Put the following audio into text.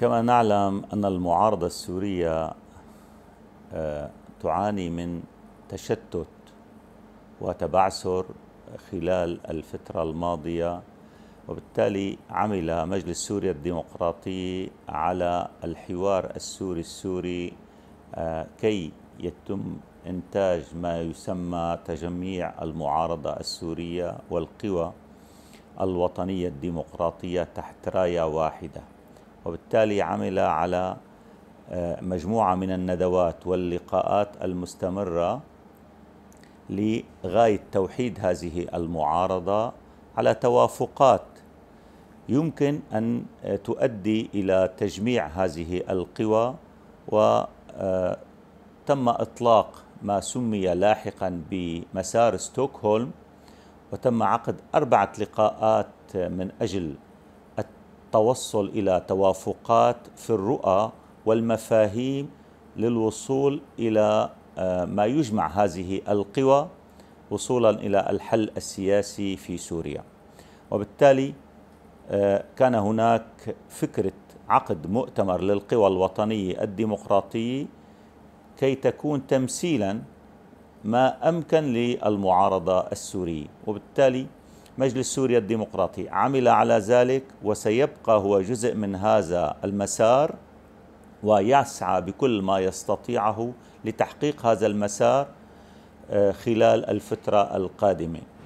كما نعلم أن المعارضة السورية آه، تعاني من تشتت وتبعثر خلال الفترة الماضية وبالتالي عمل مجلس سوريا الديمقراطي على الحوار السوري السوري آه، كي يتم إنتاج ما يسمى تجميع المعارضة السورية والقوى الوطنية الديمقراطية تحت راية واحدة وبالتالي عمل على آه، مجموعة من الندوات واللقاءات المستمرة لغاية توحيد هذه المعارضة على توافقات يمكن أن تؤدي إلى تجميع هذه القوى وتم آه، إطلاق ما سمي لاحقا بمسار ستوكهولم وتم عقد أربعة لقاءات من أجل التوصل الى توافقات في الرؤى والمفاهيم للوصول الى آه، ما يجمع هذه القوى وصولا الى الحل السياسي في سوريا وبالتالي آه، كان هناك فكره عقد مؤتمر للقوى الوطنيه الديمقراطيه كي تكون تمثيلا ما امكن للمعارضه السوريه وبالتالي مجلس سوريا الديمقراطي عمل على ذلك وسيبقى هو جزء من هذا المسار ويسعى بكل ما يستطيعه لتحقيق هذا المسار آه، خلال الفترة القادمة